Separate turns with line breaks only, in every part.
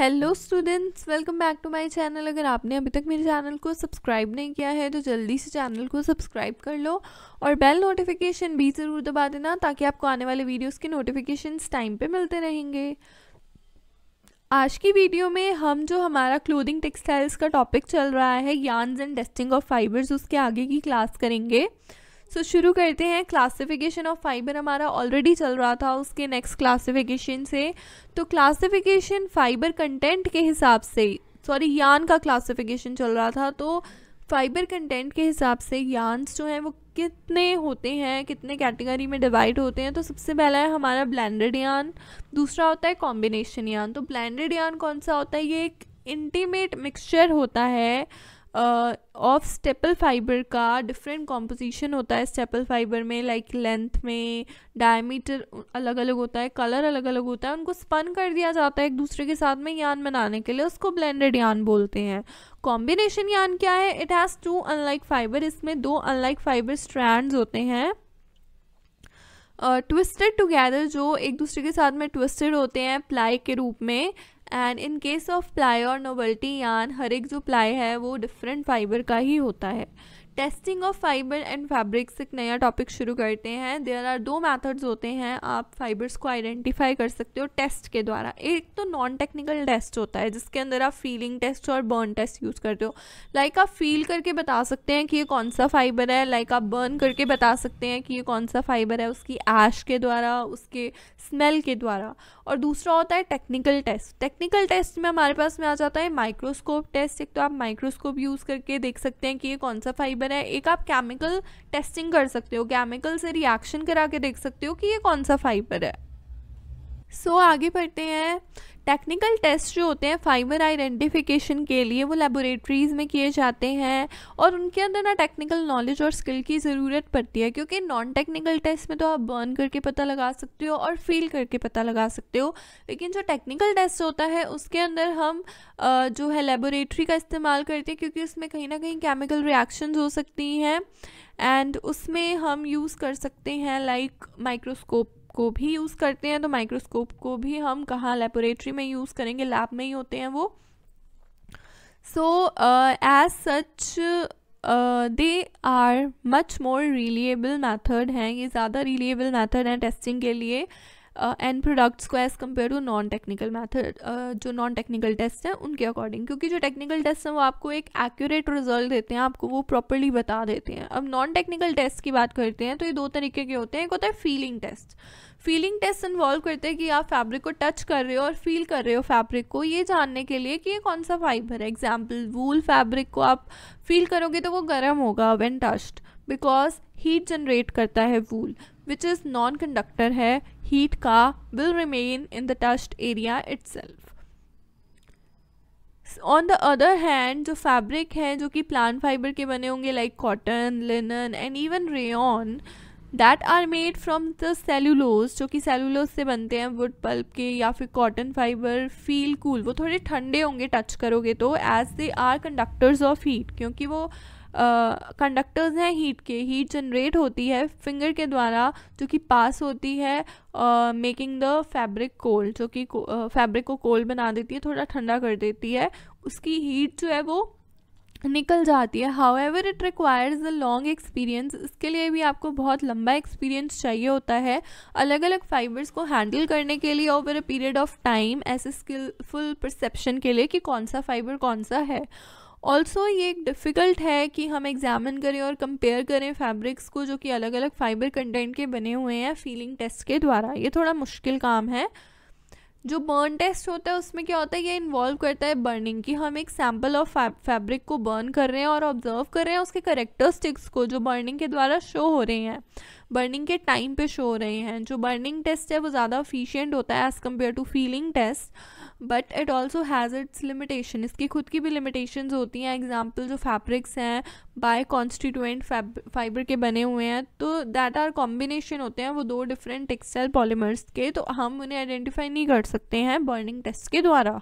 hello students welcome back to my channel अगर आपने अभी तक मेरे चैनल को सब्सक्राइब नहीं किया है तो जल्दी से चैनल को सब्सक्राइब कर लो और बेल नोटिफिकेशन भी ज़रूर दबा देना ताकि आपको आने वाले वीडियोस के नोटिफिकेशंस टाइम पे मिलते रहेंगे आज की वीडियो में हम जो हमारा क्लोथिंग टेक्सटाइल्स का टॉपिक चल रहा है yarns and testing of fibres उसके आगे की क्लास करेंगे सो so, शुरू करते हैं क्लासिफिकेशन ऑफ फाइबर हमारा ऑलरेडी चल रहा था उसके नेक्स्ट क्लासिफिकेशन से तो क्लासिफिकेशन फाइबर कंटेंट के हिसाब से सॉरी यान का क्लासिफिकेशन चल रहा था तो फाइबर कंटेंट के हिसाब से यान्स जो हैं वो कितने होते हैं कितने कैटेगरी में डिवाइड होते हैं तो सबसे पहला है हमारा ब्लेंडेड यान दूसरा होता है कॉम्बिनेशन यान तो ब्लेंडेड यान कौन सा होता है ये एक इंटीमेट मिक्सचर होता है ऑफ स्टेपल फाइबर का डिफरेंट कॉम्पोजिशन होता है स्टेपल फाइबर में लाइक लेंथ में डायमीटर अलग अलग होता है कलर अलग अलग होता है उनको स्पन कर दिया जाता है एक दूसरे के साथ में यान बनाने के लिए उसको ब्लेंडेड यान बोलते हैं कॉम्बिनेशन यान क्या है it has two unlike fibre इसमें दो अनलाइक फाइबर स्ट्रैंड होते हैं ट्विस्टेड uh, टुगेदर जो एक दूसरे के साथ में ट्विस्टेड होते हैं प्लाई के रूप में and in case of ply और नोबल्टी यान हर एक जो प्लाई है वो डिफरेंट फाइबर का ही होता है testing of fibre and fabrics एक नया टॉपिक शुरू करते हैं देयर आर दो मेथड्स होते हैं आप फाइबर्स को आइडेंटिफाई कर सकते हो टेस्ट के द्वारा एक तो नॉन टेक्निकल टेस्ट होता है जिसके अंदर आप फीलिंग टेस्ट और बर्न टेस्ट यूज़ करते हो लाइक like, आप फील करके बता सकते हैं कि ये कौन सा फाइबर है लाइक like, आप बर्न करके बता सकते हैं कि ये कौन सा फाइबर है उसकी ऐश के द्वारा उसके स्मेल के द्वारा और दूसरा होता है टेक्निकल टेस्ट टेक्निकल टेस्ट में हमारे पास में आ जाता है माइक्रोस्कोप टेस्ट एक तो आप माइक्रोस्कोप यूज़ करके देख सकते हैं कि ये कौन सा फाइबर बना है एक आप केमिकल टेस्टिंग कर सकते हो केमिकल से रिएक्शन करा के देख सकते हो कि ये कौन सा फाइबर है सो so, आगे बढ़ते हैं टेक्निकल टेस्ट जो होते हैं फाइबर आइडेंटिफिकेशन के लिए वो लेबोरेटरीज़ में किए जाते हैं और उनके अंदर ना टेक्निकल नॉलेज और स्किल की ज़रूरत पड़ती है क्योंकि नॉन टेक्निकल टेस्ट में तो आप बर्न करके पता लगा सकते हो और फील करके पता लगा सकते हो लेकिन जो टेक्निकल टेस्ट होता है उसके अंदर हम जो है लेबोरेटरी का इस्तेमाल करते हैं क्योंकि उसमें कहीं ना कहीं केमिकल रिएक्शन हो सकती हैं एंड उसमें हम यूज़ कर सकते हैं लाइक माइक्रोस्कोप को भी यूज़ करते हैं तो माइक्रोस्कोप को भी हम कहाँ लेबोरेटरी में यूज़ करेंगे लैब में ही होते हैं वो so as such they are much more reliable method हैं ये ज़्यादा रिलेबल मैथड हैं टेस्टिंग के लिए एंड प्रोडक्ट्स को as compare to non technical method जो नॉन टेक्निकल टेस्ट हैं उनके अकॉर्डिंग क्योंकि जो टेक्निकल टेस्ट हैं वो आपको एक एक्यूरेट रिजल्ट देते हैं आपको वो प्रॉपरली बता देते हैं अब नॉन टेक्निकल टेस्ट की बात करते हैं तो ये दो तरीके के होते हैं एक होता है feeling test feeling test involve करते हैं कि आप फैब्रिक को टच कर रहे हो और फील कर रहे हो फैब्रिक को ये जानने के लिए कि ये कौन सा फाइबर है एग्जाम्पल वूल फैब्रिक को आप फील करोगे तो वो गर्म होगा when touched because heat generate करता है wool which is non conductor है हीट का will remain in the touched area self on the other hand जो फैब्रिक है जो कि प्लान फाइबर के बने होंगे like cotton linen and even rayon that are made from the cellulose जो कि सेलुलोज से बनते हैं वुड पल्प के या फिर कॉटन फाइबर फील कूल वो थोड़े ठंडे होंगे टच करोगे तो as they are conductors of heat क्योंकि वो कंडक्टर्स हैं हीट के हीट जनरेट होती है फिंगर के द्वारा जो कि पास होती है मेकिंग द फैब्रिक कोल्ड जो कि फैब्रिक को कोल्ड बना देती है थोड़ा ठंडा कर देती है उसकी हीट जो है वो निकल जाती है however it requires a long experience इसके लिए भी आपको बहुत लंबा एक्सपीरियंस चाहिए होता है अलग अलग फाइबर्स को हैंडल करने के लिए over a period of time ऐसे स्किलफुल परसेप्शन के लिए कि कौन सा फाइबर कौन सा है ऑल्सो ये एक डिफ़िकल्ट है कि हम एग्जामिन करें और कंपेयर करें फैब्रिक्स को जो कि अलग अलग फाइबर कंटेंट के बने हुए हैं फीलिंग टेस्ट के द्वारा ये थोड़ा मुश्किल काम है जो बर्न टेस्ट होता है उसमें क्या होता है ये इन्वॉल्व करता है बर्निंग की हम एक सैम्पल ऑफ फैब्रिक को बर्न कर रहे हैं और ऑब्जर्व कर रहे हैं उसके करेक्टरिस्टिक्स को जो बर्निंग के द्वारा शो हो रहे हैं बर्निंग के टाइम पे शो हो रहे हैं जो बर्निंग टेस्ट है वो ज़्यादा अफिशियंट होता है as compare to feeling test but it also has its limitation इसकी खुद की भी लिमिटेशंस होती हैं एग्जाम्पल जो फैब्रिक्स हैं बाय कॉन्स्टिट्यूएंट फाइबर के बने हुए हैं तो दैट आर कॉम्बिनेशन होते हैं वो दो डिफरेंट टेक्सटाइल पॉलीमर्स के तो हम उन्हें आइडेंटिफाई नहीं कर सकते हैं बर्निंग टेस्ट के द्वारा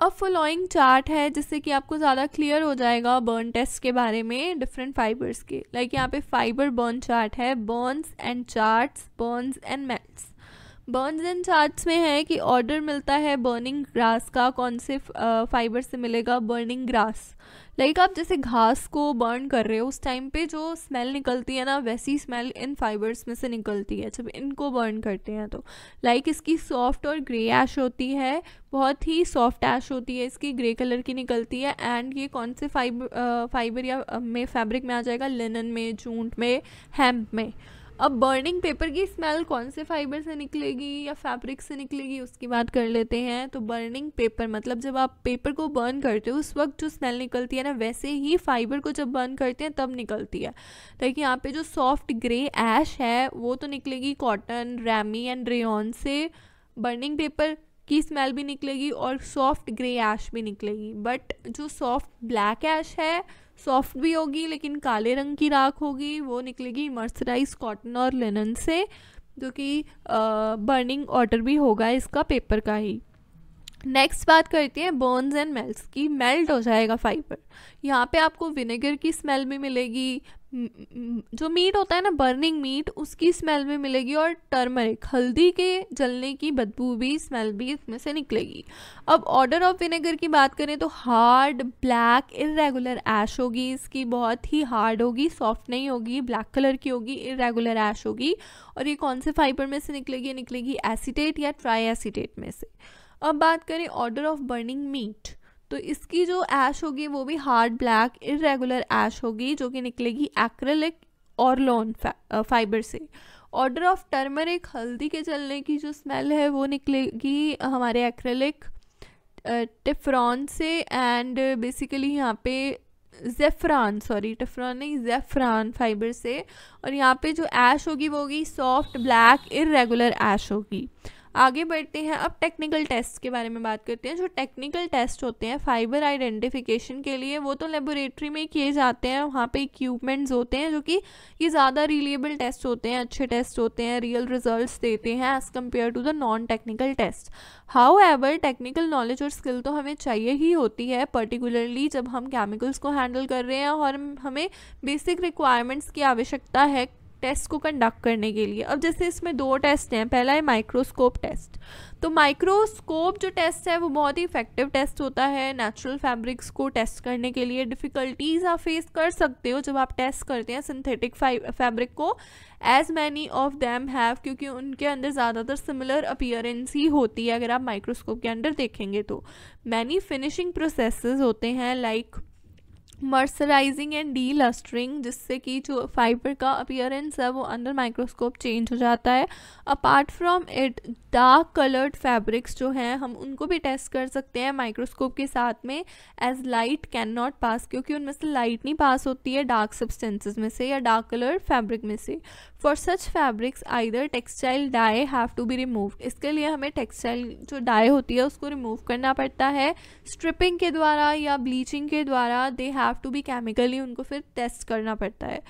अब फॉलोइंग चार्ट है जिससे कि आपको ज़्यादा क्लियर हो जाएगा बर्न टेस्ट के बारे में डिफरेंट फाइबर्स के लाइक यहाँ पे फाइबर बर्न चार्ट है burns and charts burns and melt burns and charts में है कि ऑर्डर मिलता है बर्निंग ग्रास का कौन से फाइबर से मिलेगा बर्निंग ग्रास लाइक like आप जैसे घास को बर्न कर रहे हो उस टाइम पे जो स्मेल निकलती है ना वैसी स्मेल इन फाइबर्स में से निकलती है जब इनको बर्न करते हैं तो लाइक like इसकी सॉफ्ट और ग्रे ऐश होती है बहुत ही सॉफ्ट ऐश होती है इसकी ग्रे कलर की निकलती है एंड ये कौन से फाइबर फाइबर या में फैब्रिक में आ जाएगा लिनन में जूट में हेम्प में अब बर्निंग पेपर की स्मेल कौन से फाइबर से निकलेगी या फैब्रिक से निकलेगी उसकी बात कर लेते हैं तो बर्निंग पेपर मतलब जब आप पेपर को बर्न करते हो उस वक्त जो स्मेल निकलती है ना वैसे ही फाइबर को जब बर्न करते हैं तब निकलती है ताकि तो यहाँ पे जो सॉफ्ट ग्रे ऐश है वो तो निकलेगी कॉटन रैमी एंड रेन से बर्निंग पेपर की स्मेल भी निकलेगी और सॉफ्ट ग्रे ऐश भी निकलेगी बट जो सॉफ्ट ब्लैक ऐश है सॉफ्ट भी होगी लेकिन काले रंग की राख होगी वो निकलेगी मर्सराइज कॉटन और लिनन से जो कि बर्निंग वाटर भी होगा इसका पेपर का ही नेक्स्ट बात करते हैं बोन्स एंड मेल्ट की मेल्ट हो जाएगा फाइबर यहाँ पे आपको विनेगर की स्मेल भी मिलेगी जो मीट होता है ना बर्निंग मीट उसकी स्मेल भी मिलेगी और टर्मरिक हल्दी के जलने की बदबू भी स्मेल भी इसमें से निकलेगी अब ऑर्डर ऑफ विनेगर की बात करें तो हार्ड ब्लैक इरेगुलर ऐश होगी इसकी बहुत ही हार्ड होगी सॉफ्ट नहीं होगी ब्लैक कलर की होगी इरेगुलर ऐश होगी और ये कौन से फाइबर में से निकलेगी निकलेगी एसीटेट या ट्राई एसीटेट में से अब बात करें ऑर्डर ऑफ बर्निंग मीट तो इसकी जो ऐश होगी वो भी हार्ड ब्लैक इरेगुलर ऐश होगी जो कि निकलेगी एक्रेलिक और लॉन फाइबर से ऑर्डर ऑफ टर्मरिक हल्दी के जलने की जो स्मेल है वो निकलेगी हमारे एक्रेलिक टिफ्रॉन से एंड बेसिकली यहाँ पे जेफ्रान सॉरी टिफ्रॉन नहीं जेफ्रान फाइबर से और यहाँ पे जो ऐश होगी वो होगी सॉफ्ट ब्लैक इरेगुलर ऐश होगी आगे बढ़ते हैं अब टेक्निकल टेस्ट के बारे में बात करते हैं जो टेक्निकल टेस्ट होते हैं फाइबर आइडेंटिफिकेशन के लिए वो तो लेबोरेटरी में किए जाते हैं वहाँ पे इक्विपमेंट्स होते हैं जो कि ये ज़्यादा रिलेबल टेस्ट होते हैं अच्छे टेस्ट होते हैं रियल रिजल्ट देते हैं as compare to the non technical test however technical knowledge और स्किल तो हमें चाहिए ही होती है पर्टिकुलरली जब हम केमिकल्स को हैंडल कर रहे हैं और हमें बेसिक रिक्वायरमेंट्स की आवश्यकता है टेस्ट को कंडक्ट करने के लिए अब जैसे इसमें दो टेस्ट हैं पहला है माइक्रोस्कोप टेस्ट तो माइक्रोस्कोप जो टेस्ट है वो बहुत ही इफेक्टिव टेस्ट होता है नेचुरल फैब्रिक्स को टेस्ट करने के लिए डिफ़िकल्टीज आप फेस कर सकते हो जब आप टेस्ट करते हैं सिंथेटिक फैब्रिक को as many of them have क्योंकि उनके अंदर ज़्यादातर सिमिलर अपियरेंस ही होती है अगर आप माइक्रोस्कोप के अंडर देखेंगे तो मैनी फिनिशिंग प्रोसेस होते हैं like like mercerising and delustring जिससे कि जो फाइबर का अपियरेंस है वो अंडर माइक्रोस्कोप चेंज हो जाता है apart from it dark coloured fabrics जो हैं हम उनको भी टेस्ट कर सकते हैं माइक्रोस्कोप के साथ में as light cannot pass क्योंकि उनमें से लाइट नहीं पास होती है डार्क सब्सटेंसेज में से या डार्क कलर्ड फैब्रिक में से for such fabrics either textile dye have to be remove इसके लिए हमें टेक्सटाइल जो डाई होती है उसको रिमूव करना पड़ता है स्ट्रिपिंग के द्वारा या ब्लीचिंग के द्वारा they have have to be chemically उनको फिर टेस्ट करना पड़ता है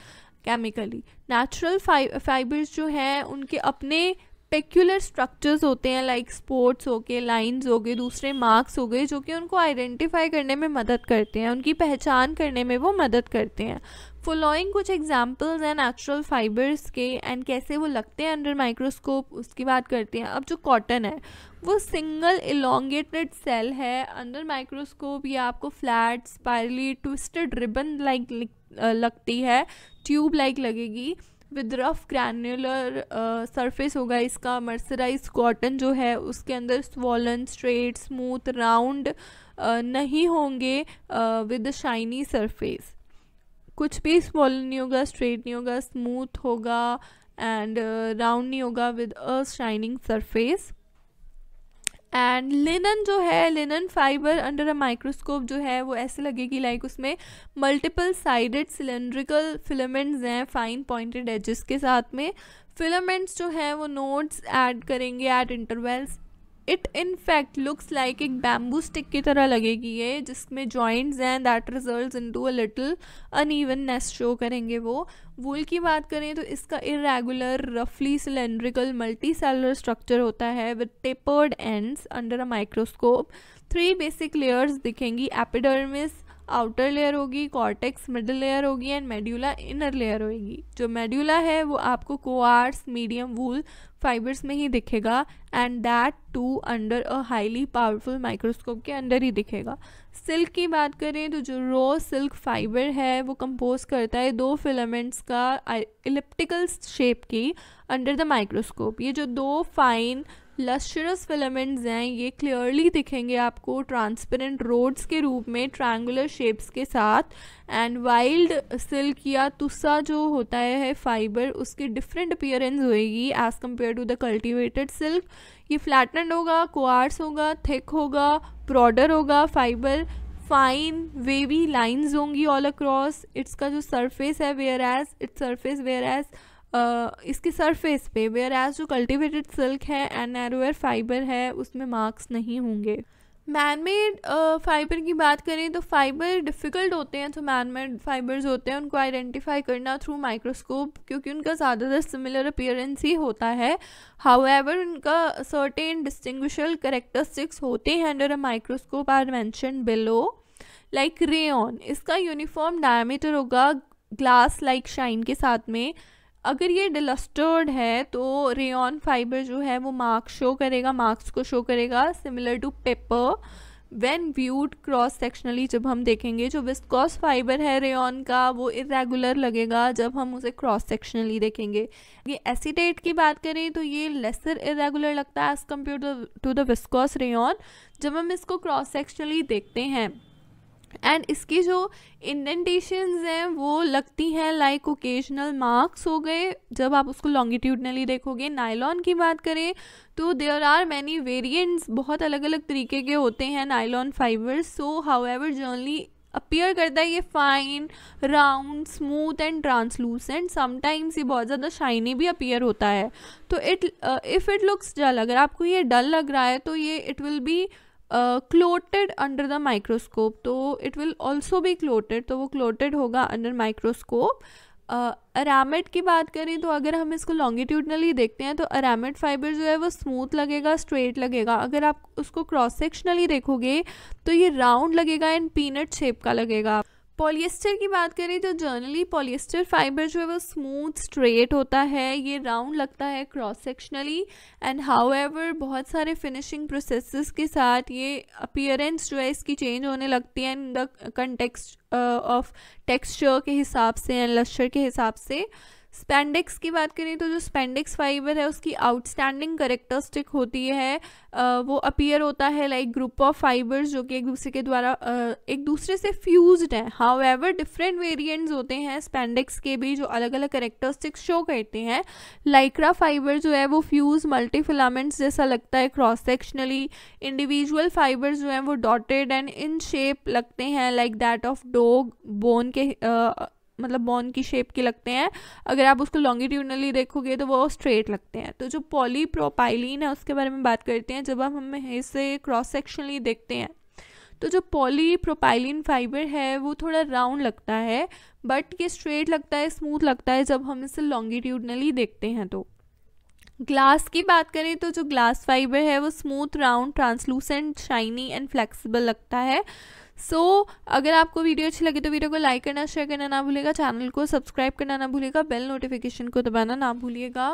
केमिकली नेचुरल फाइबर्स जो हैं उनके अपने पेक्यूलर स्ट्रक्चर्स होते हैं लाइक स्पोर्ट्स हो गए लाइन्स हो गए दूसरे मार्क्स हो गए जो कि उनको आइडेंटिफाई करने में मदद करते हैं उनकी पहचान करने में वो मदद करते हैं फॉलोइंग कुछ एग्जाम्पल्स हैं नेचुरल फाइबर्स के एंड कैसे वो लगते हैं अंडर माइक्रोस्कोप उसकी बात करते हैं अब जो कॉटन है वो सिंगल इलोंगेटेड सेल है अंडर माइक्रोस्कोप या आपको flat spirally twisted ribbon like लगती है ट्यूब लाइक लगेगी विद रफ ग्रैनुलर सरफेस होगा इसका मर्सराइज कॉटन जो है उसके अंदर स्वॉलन स्ट्रेट स्मूथ राउंड नहीं होंगे विद शाइनी सरफेस कुछ भी स्वॉलन नहीं होगा स्ट्रेट नहीं होगा स्मूथ होगा एंड राउंड uh, नहीं होगा with a shining surface and linen जो है linen fibre under a microscope जो है वो ऐसे लगेगी लाइक उसमें मल्टीपल साइडेड सिलेंड्रिकल फिलामेंट्स हैं फाइन पॉइंटेड एजेस के साथ में फिलामेंट्स जो हैं वो नोट्स ऐड करेंगे at intervals it in fact looks like एक बैम्बू स्टिक की तरह लगेगी ये जिसमें जॉइंट्स हैं that result into a little uneven show करेंगे वो वूल की बात करें तो इसका इरेगुलर रफली सिलेंड्रिकल मल्टी सेलर स्ट्रक्चर होता है with tapered ends under a microscope three basic layers दिखेंगी एपिडर्मिस आउटर लेयर होगी कॉर्टेक्स मिडिल लेयर होगी एंड मेड्यूला इनर लेयर होगी जो मेड्यूला है वो आपको कोआर्स मीडियम वूल फाइबर्स में ही दिखेगा and that too under a highly powerful microscope के अंडर ही दिखेगा सिल्क की बात करें तो जो रो सिल्क फाइबर है वो कंपोज करता है दो फिलामेंट्स का इलिप्टिकल uh, शेप की अंडर द माइक्रोस्कोप ये जो दो फाइन लस्चरस फिलामेंट्स हैं ये क्लियरली दिखेंगे आपको ट्रांसपेरेंट रोड्स के रूप में ट्रायंगुलर शेप्स के साथ एंड वाइल्ड सिल्क या तुस्सा जो होता है फाइबर उसकी डिफरेंट अपियरेंस होएगी as compare to the cultivated silk ये फ्लैटनड होगा क्वार्स होगा थिक होगा ब्रॉडर होगा फाइबर फाइन वेवी लाइन्स होंगी ऑल अक्रॉस इट्स का जो सरफेस है whereas its surface whereas इसकी सरफेस पे वेयर एज जो कल्टिवेटेड सिल्क है एंड एरोयर फाइबर है उसमें मार्क्स नहीं होंगे मैन मेड फाइबर की बात करें तो फाइबर डिफ़िकल्ट होते हैं तो मैन मेड फाइबर्स होते हैं उनको आइडेंटिफाई करना थ्रू माइक्रोस्कोप क्योंकि उनका ज़्यादातर सिमिलर अपियरेंस ही होता है हाउ एवर उनका सर्टेन डिस्टिंगशल करेक्टरस्टिक्स होते हैं under a microscope are mention below like rayon इसका यूनिफॉर्म डायमीटर होगा ग्लास लाइक शाइन के साथ में अगर ये डिलस्टर्ड है तो रेन फाइबर जो है वो मार्क्स शो करेगा मार्क्स को शो करेगा similar to paper when viewed cross sectionally जब हम देखेंगे जो विस्कॉस फाइबर है रेन का वो इरेगुलर लगेगा जब हम उसे क्रॉस सेक्शनली देखेंगे ये एसिडेट की बात करें तो ये लेसर इरेगुलर लगता है as compare to the viscose rayon जब हम इसको क्रॉस सेक्शनली देखते हैं एंड इसकी जो इंडेंटेशंस हैं वो लगती हैं लाइक ओकेजनल मार्क्स हो गए जब आप उसको लॉन्गिट्यूडनली देखोगे नायलॉन की बात करें तो देयर आर मैनी वेरियंट्स बहुत अलग अलग तरीके के होते हैं nylon fibre so however generally appear करता है ये fine round smooth and translucent sometimes ये बहुत ज़्यादा शाइनी भी अपीयर होता है तो it if it looks dull अगर आपको ये डल लग रहा है तो ये it will be clouded under the microscope तो इट विल ऑल्सो भी क्लोटेड तो वो क्लोटेड होगा अंडर माइक्रोस्कोप uh, अरामेट की बात करें तो अगर हम इसको लॉन्गिट्यूडनली देखते हैं तो अरामेट फाइबर जो है वो स्मूथ लगेगा स्ट्रेट लगेगा अगर आप उसको क्रॉस सेक्शनली देखोगे तो ये राउंड लगेगा एंड पीनट शेप का लगेगा पॉलिएस्टर की बात करें तो जर्नली पॉलिएस्टर फाइबर जो है वो स्मूथ स्ट्रेट होता है ये राउंड लगता है क्रॉस सेक्शनली एंड हाउ बहुत सारे फिनिशिंग प्रोसेस के साथ ये अपियरेंस जो है इसकी चेंज होने लगती है in the context of texture के हिसाब से एंड लश्चर के हिसाब से स्पेंडिक्स की बात करें तो जो स्पेंडिक्स फाइबर है उसकी आउटस्टैंडिंग करेक्टरिस्टिक होती है वो अपीयर होता है लाइक ग्रुप ऑफ फाइबर्स जो कि एक दूसरे के द्वारा एक दूसरे से फ्यूज हैं हाउ एवर डिफरेंट वेरियंट्स होते हैं स्पेंडिक्स के भी जो अलग अलग करेक्टरिस्टिक शो करते हैं लाइक्रा फाइबर जो है वो फ्यूज मल्टीफिलामेंट्स जैसा लगता है क्रॉस सेक्शनली इंडिविजुअल फाइबर जो हैं वो डॉटेड एंड इन शेप लगते हैं like that of dog bone के मतलब बॉन की शेप के लगते हैं अगर आप उसको लॉन्गिट्यूडनली देखोगे तो वो स्ट्रेट लगते हैं तो जो पॉलीप्रोपाइलिन है उसके बारे में बात करते हैं जब हम हम इसे क्रॉस सेक्शनली देखते हैं तो जो पॉलीप्रोपाइलिन फाइबर है वो थोड़ा राउंड लगता है बट ये स्ट्रेट लगता है स्मूथ लगता है जब हम इसे लॉन्गिट्यूडनली देखते हैं तो ग्लास की बात करें तो जो ग्लास फाइबर है वो smooth round translucent shiny and flexible लगता है सो so, अगर आपको वीडियो अच्छी लगे तो वीडियो को लाइक करना शेयर करना ना भूलेगा चैनल को सब्सक्राइब करना ना भूलेगा बेल नोटिफिकेशन को दबाना ना भूलिएगा